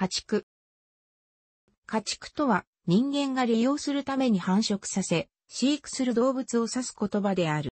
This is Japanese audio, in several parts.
家畜。家畜とは、人間が利用するために繁殖させ、飼育する動物を指す言葉である。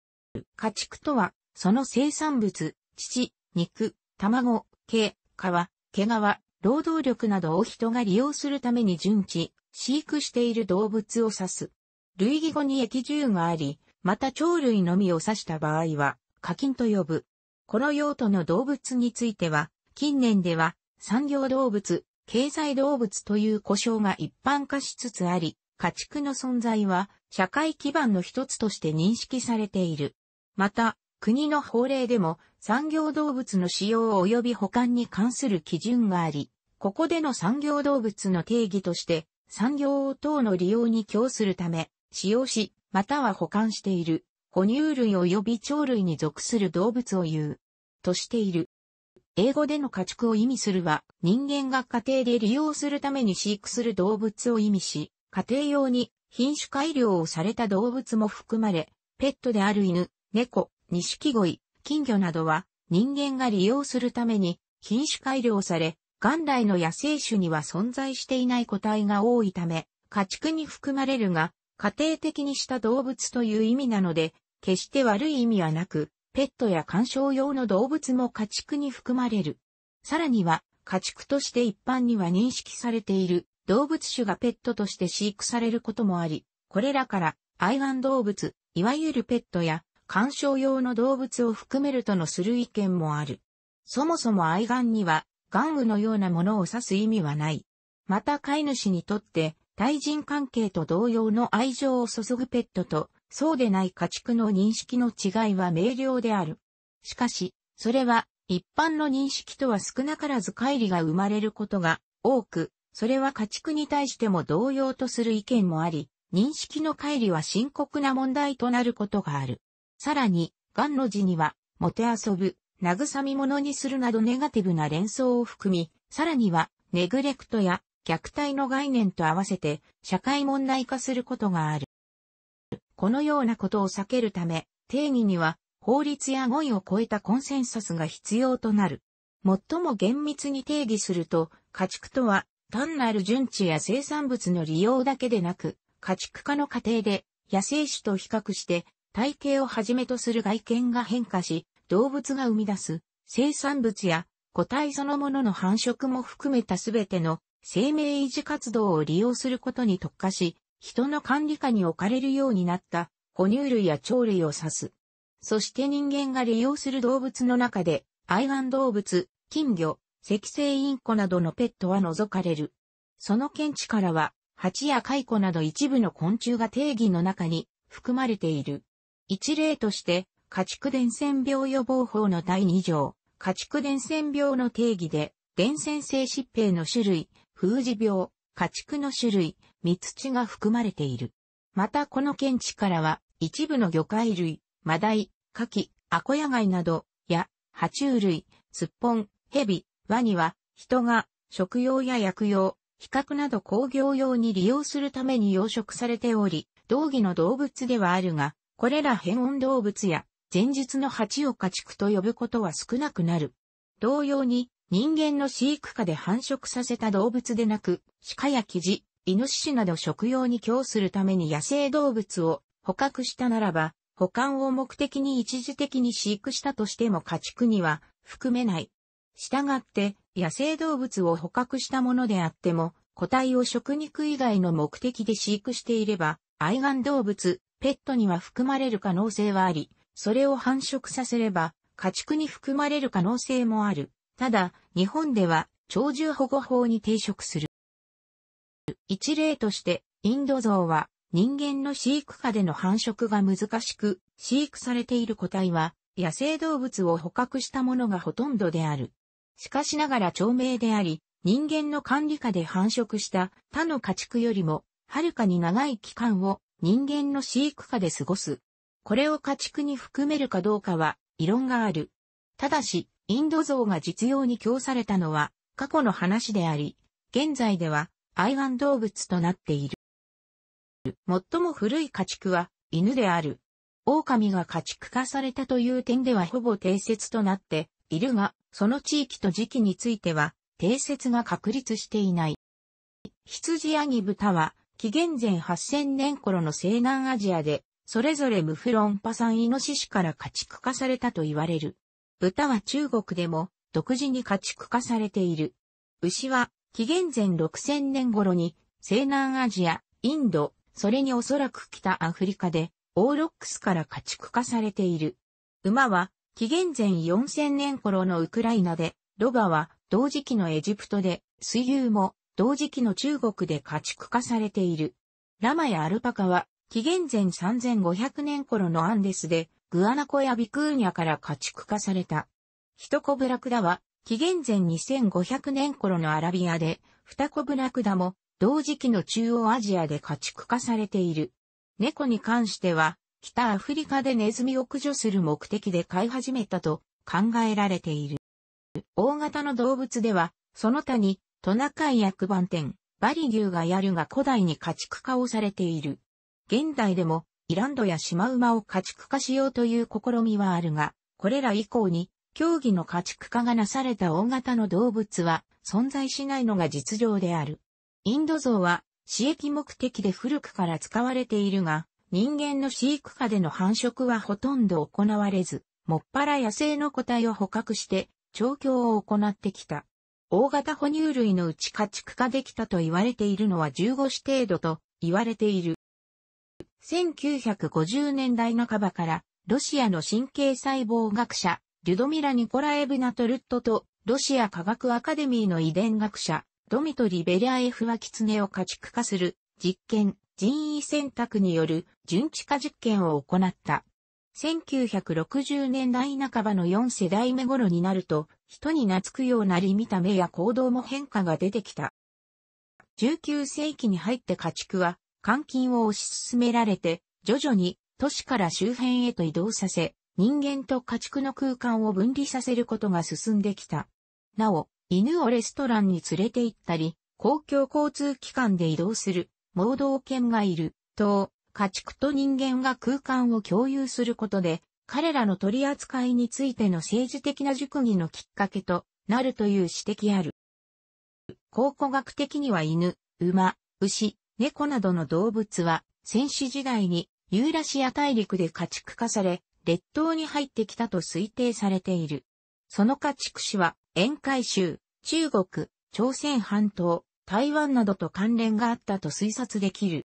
家畜とは、その生産物、乳、肉、卵、毛、皮、毛皮、労働力などを人が利用するために順次、飼育している動物を指す。類義語に液獣があり、また鳥類のみを指した場合は、課金と呼ぶ。この用途の動物については、近年では、産業動物、経済動物という呼称が一般化しつつあり、家畜の存在は社会基盤の一つとして認識されている。また、国の法令でも産業動物の使用及び保管に関する基準があり、ここでの産業動物の定義として、産業等の利用に供するため、使用し、または保管している、哺乳類及び鳥類に属する動物を言う、としている。英語での家畜を意味するは、人間が家庭で利用するために飼育する動物を意味し、家庭用に品種改良をされた動物も含まれ、ペットである犬、猫、錦鯉、金魚などは、人間が利用するために品種改良され、元来の野生種には存在していない個体が多いため、家畜に含まれるが、家庭的にした動物という意味なので、決して悪い意味はなく、ペットや観賞用の動物も家畜に含まれる。さらには、家畜として一般には認識されている動物種がペットとして飼育されることもあり、これらから愛玩動物、いわゆるペットや観賞用の動物を含めるとのする意見もある。そもそも愛玩には玩具のようなものを指す意味はない。また飼い主にとって対人関係と同様の愛情を注ぐペットとそうでない家畜の認識の違いは明瞭である。しかし、それは一般の認識とは少なからず乖離が生まれることが多く、それは家畜に対しても同様とする意見もあり、認識の乖離は深刻な問題となることがある。さらに、癌の字には、もて遊ぶ、慰み者にするなどネガティブな連想を含み、さらには、ネグレクトや虐待の概念と合わせて社会問題化することがある。このようなことを避けるため、定義には法律や語彙を超えたコンセンサスが必要となる。最も厳密に定義すると、家畜とは単なる純地や生産物の利用だけでなく、家畜化の過程で野生種と比較して体型をはじめとする外見が変化し、動物が生み出す生産物や個体そのものの繁殖も含めたすべての生命維持活動を利用することに特化し、人の管理下に置かれるようになった哺乳類や鳥類を指す。そして人間が利用する動物の中で、愛玩動物、金魚、赤星インコなどのペットは除かれる。その見地からは、蜂や蚕など一部の昆虫が定義の中に含まれている。一例として、家畜伝染病予防法の第2条、家畜伝染病の定義で、伝染性疾病の種類、風磁病、家畜の種類、蜜地が含まれている。またこの見地からは、一部の魚介類、マダイ、カキ、アコヤガイなど、や、爬虫類、スッポン、ヘビ、ワニは、人が、食用や薬用、比較など工業用に利用するために養殖されており、同義の動物ではあるが、これら変温動物や、前日の蜂を家畜と呼ぶことは少なくなる。同様に、人間の飼育下で繁殖させた動物でなく、鹿やキジ、イノシシなど食用に供するために野生動物を捕獲したならば、保管を目的に一時的に飼育したとしても家畜には含めない。したがって、野生動物を捕獲したものであっても、個体を食肉以外の目的で飼育していれば、愛玩動物、ペットには含まれる可能性はあり、それを繁殖させれば、家畜に含まれる可能性もある。ただ、日本では鳥獣保護法に抵触する。一例として、インドゾウは人間の飼育下での繁殖が難しく、飼育されている個体は野生動物を捕獲したものがほとんどである。しかしながら長命であり、人間の管理下で繁殖した他の家畜よりも、はるかに長い期間を人間の飼育下で過ごす。これを家畜に含めるかどうかは、異論がある。ただし、インド像が実用に供されたのは過去の話であり、現在では愛玩動物となっている。最も古い家畜は犬である。狼が家畜化されたという点ではほぼ定説となっているが、その地域と時期については定説が確立していない。羊やギ豚は紀元前8000年頃の西南アジアで、それぞれムフロンパ産イノシシから家畜化されたと言われる。豚は中国でも独自に家畜化されている。牛は紀元前6000年頃に西南アジア、インド、それにおそらく北アフリカでオーロックスから家畜化されている。馬は紀元前4000年頃のウクライナで、ロバは同時期のエジプトで、水牛も同時期の中国で家畜化されている。ラマやアルパカは紀元前3500年頃のアンデスでグアナコやビクーニャから家畜化された。ヒトコブラクダは、紀元前2500年頃のアラビアで、フタコブラクダも、同時期の中央アジアで家畜化されている。猫に関しては、北アフリカでネズミを駆除する目的で飼い始めたと考えられている。大型の動物では、その他に、トナカイやクバンテン、バリ牛がやるが古代に家畜化をされている。現代でもイランドやシマウマを家畜化しようという試みはあるが、これら以降に、競技の家畜化がなされた大型の動物は存在しないのが実情である。インドゾウは刺激目的で古くから使われているが、人間の飼育下での繁殖はほとんど行われず、もっぱら野生の個体を捕獲して調教を行ってきた。大型哺乳類のうち家畜化できたと言われているのは15種程度と言われている。1950年代半ばから、ロシアの神経細胞学者、リュドミラ・ニコラエブナトルットと、ロシア科学アカデミーの遺伝学者、ドミトリ・ベリアエフはキツネを家畜化する、実験、人為選択による、純地化実験を行った。1960年代半ばの4世代目頃になると、人に懐くようなり見た目や行動も変化が出てきた。19世紀に入って家畜は監禁を推し進められて、徐々に都市から周辺へと移動させ、人間と家畜の空間を分離させることが進んできた。なお、犬をレストランに連れて行ったり、公共交通機関で移動する、盲導犬がいる、と、家畜と人間が空間を共有することで、彼らの取り扱いについての政治的な熟議のきっかけとなるという指摘ある。考古学的には犬、馬、牛、猫などの動物は、戦史時代にユーラシア大陸で家畜化され、列島に入ってきたと推定されている。その家畜種は、沿海州、中国、朝鮮半島、台湾などと関連があったと推察できる。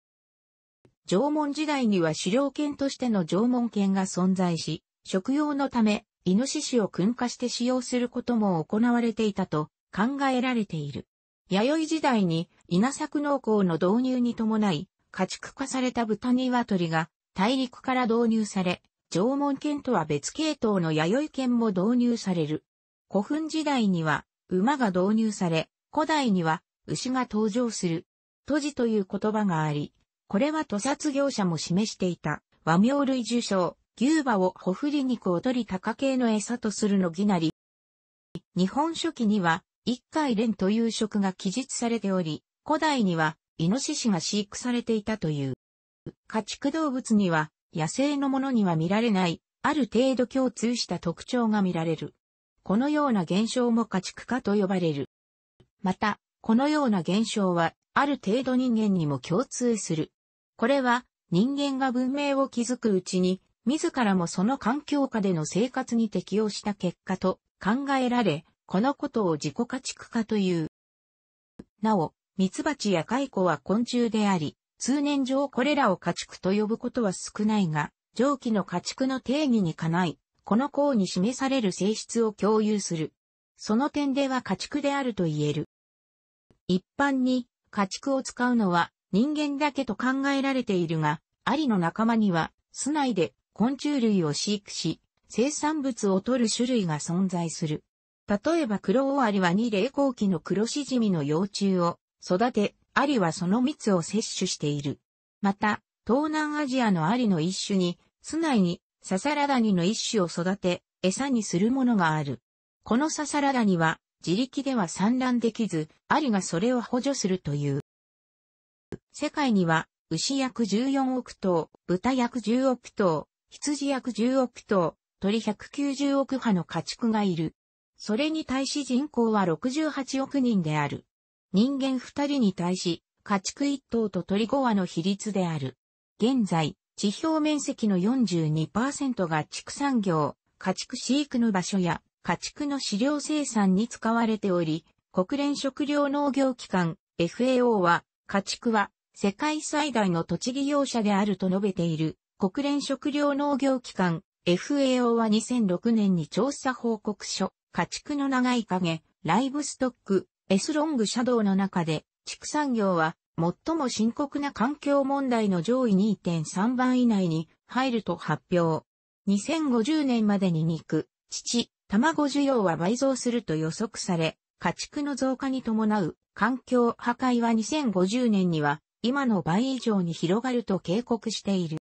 縄文時代には狩猟犬としての縄文犬が存在し、食用のため、イノシシを訓化して使用することも行われていたと考えられている。弥生時代に稲作農耕の導入に伴い、家畜化された豚鶏が大陸から導入され、縄文犬とは別系統の弥生犬も導入される。古墳時代には馬が導入され、古代には牛が登場する。都市という言葉があり、これは屠殺業者も示していた和名類受賞、牛馬をほふり肉を取り高系の餌とするのぎなり。日本書紀には、一回連という職が記述されており、古代には、イノシシが飼育されていたという。家畜動物には、野生のものには見られない、ある程度共通した特徴が見られる。このような現象も家畜化と呼ばれる。また、このような現象は、ある程度人間にも共通する。これは、人間が文明を築くうちに、自らもその環境下での生活に適応した結果と考えられ、このことを自己家畜化という。なお、蜜蜂や蚕は昆虫であり、通年上これらを家畜と呼ぶことは少ないが、上記の家畜の定義にかない、この項に示される性質を共有する。その点では家畜であると言える。一般に家畜を使うのは人間だけと考えられているが、アリの仲間には巣内で昆虫類を飼育し、生産物を取る種類が存在する。例えばクロオアリは二例後期の黒シジミの幼虫を育て、アリはその蜜を摂取している。また、東南アジアのアリの一種に、巣内にササラダニの一種を育て、餌にするものがある。このササラダニは、自力では産卵できず、アリがそれを補助するという。世界には、牛約14億頭、豚約10億頭、羊約10億頭、鳥190億羽の家畜がいる。それに対し人口は68億人である。人間二人に対し、家畜一頭と鳥5羽の比率である。現在、地表面積の42%が畜産業、家畜飼育の場所や家畜の飼料生産に使われており、国連食糧農業機関 FAO は家畜は世界最大の土地利用者であると述べている国連食糧農業機関 FAO は2006年に調査報告書家畜の長い影ライブストック S ロングシャドウの中で、畜産業は最も深刻な環境問題の上位2.3番以内に入ると発表。2050年までに肉、乳、卵需要は倍増すると予測され、家畜の増加に伴う環境破壊は2050年には今の倍以上に広がると警告している。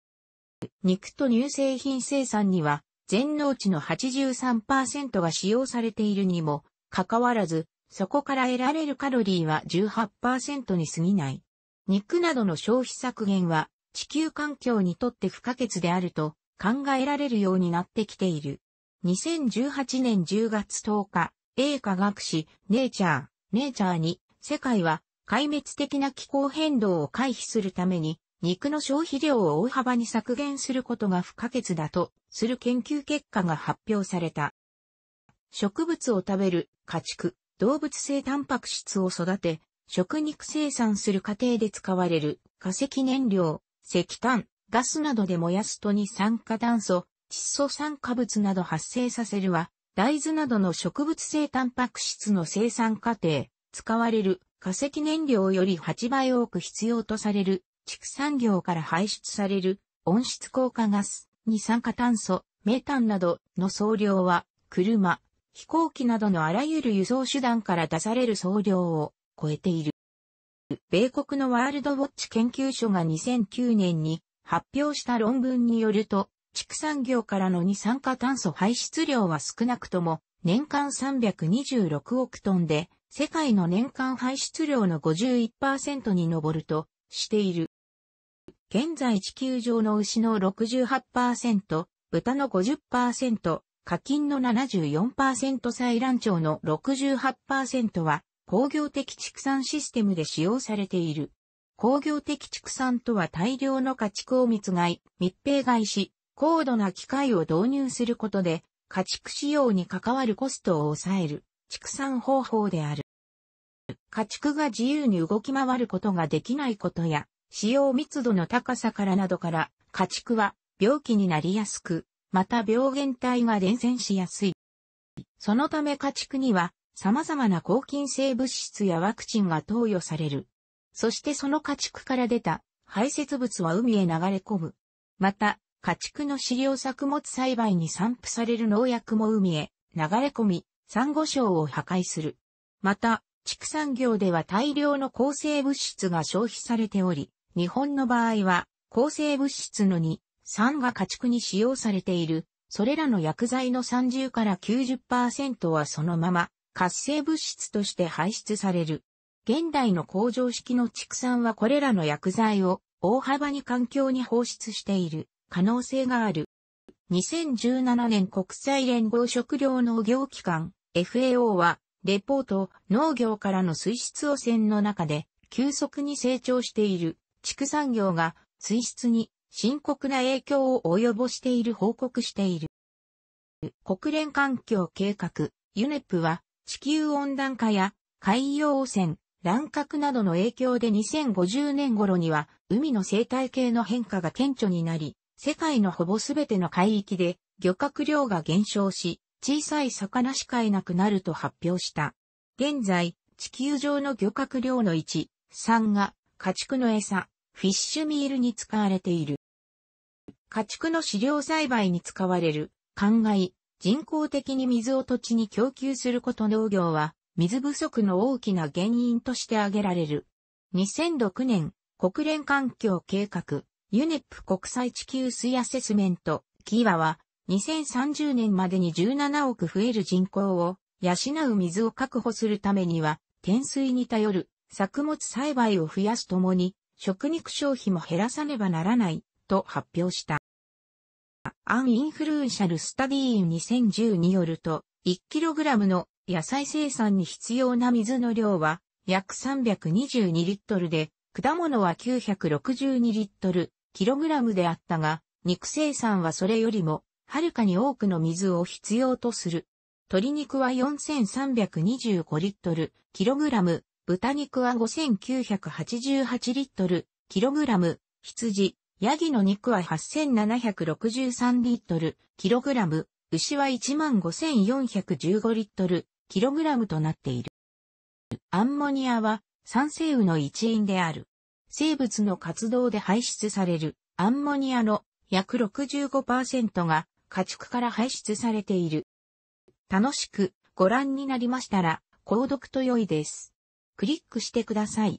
肉と乳製品生産には全農地の83%が使用されているにもかかわらずそこから得られるカロリーは18%に過ぎない。肉などの消費削減は地球環境にとって不可欠であると考えられるようになってきている。2018年10月10日、英科学誌ネイチャー、ネイチャーに世界は壊滅的な気候変動を回避するために肉の消費量を大幅に削減することが不可欠だとする研究結果が発表された。植物を食べる家畜、動物性タンパク質を育て、食肉生産する過程で使われる化石燃料、石炭、ガスなどで燃やすと二酸化炭素、窒素酸化物など発生させるは、大豆などの植物性タンパク質の生産過程、使われる化石燃料より8倍多く必要とされる畜産業から排出される温室効果ガス、二酸化炭素、メタンなどの総量は、車、飛行機などのあらゆる輸送手段から出される総量を超えている。米国のワールドウォッチ研究所が2009年に発表した論文によると、畜産業からの二酸化炭素排出量は少なくとも年間326億トンで、世界の年間排出量の51%に上るとしている。現在地球上の牛の68%、豚の50%、課金の74%採卵庁の68%は工業的畜産システムで使用されている。工業的畜産とは大量の家畜を密害、密閉いし、高度な機械を導入することで、家畜使用に関わるコストを抑える、畜産方法である。家畜が自由に動き回ることができないことや、使用密度の高さからなどから、家畜は病気になりやすく、また病原体が伝染しやすい。そのため家畜には様々な抗菌性物質やワクチンが投与される。そしてその家畜から出た排泄物は海へ流れ込む。また、家畜の飼料作物栽培に散布される農薬も海へ流れ込み、産後礁を破壊する。また、畜産業では大量の抗生物質が消費されており、日本の場合は、抗生物質の2、酸が家畜に使用されている、それらの薬剤の30から90%はそのまま活性物質として排出される。現代の工場式の畜産はこれらの薬剤を大幅に環境に放出している可能性がある。2017年国際連合食糧農業機関 FAO はレポート農業からの水質汚染の中で急速に成長している畜産業が水質に深刻な影響を及ぼしている報告している。国連環境計画、ユネップは地球温暖化や海洋汚染、乱獲などの影響で2050年頃には海の生態系の変化が顕著になり、世界のほぼすべての海域で漁獲量が減少し、小さい魚しかいなくなると発表した。現在、地球上の漁獲量の1、3が家畜の餌、フィッシュミールに使われている。家畜の飼料栽培に使われる、灌漑、人工的に水を土地に供給すること農業は、水不足の大きな原因として挙げられる。2006年、国連環境計画、ユネップ国際地球水アセスメント、キーワは、2030年までに17億増える人口を養う水を確保するためには、天水に頼る作物栽培を増やすともに、食肉消費も減らさねばならない、と発表した。アンインフルーンシャルスタディーン2010によると、1kg の野菜生産に必要な水の量は約322リットルで、果物は962リットル、キログラムであったが、肉生産はそれよりも、はるかに多くの水を必要とする。鶏肉は4325リットル、キログラム、豚肉は5988リットル、キログラム、羊、ヤギの肉は8763リットル、キログラム、牛は15415リットル、キログラムとなっている。アンモニアは酸性雨の一因である。生物の活動で排出されるアンモニアの約65%が家畜から排出されている。楽しくご覧になりましたら、購読と良いです。クリックしてください。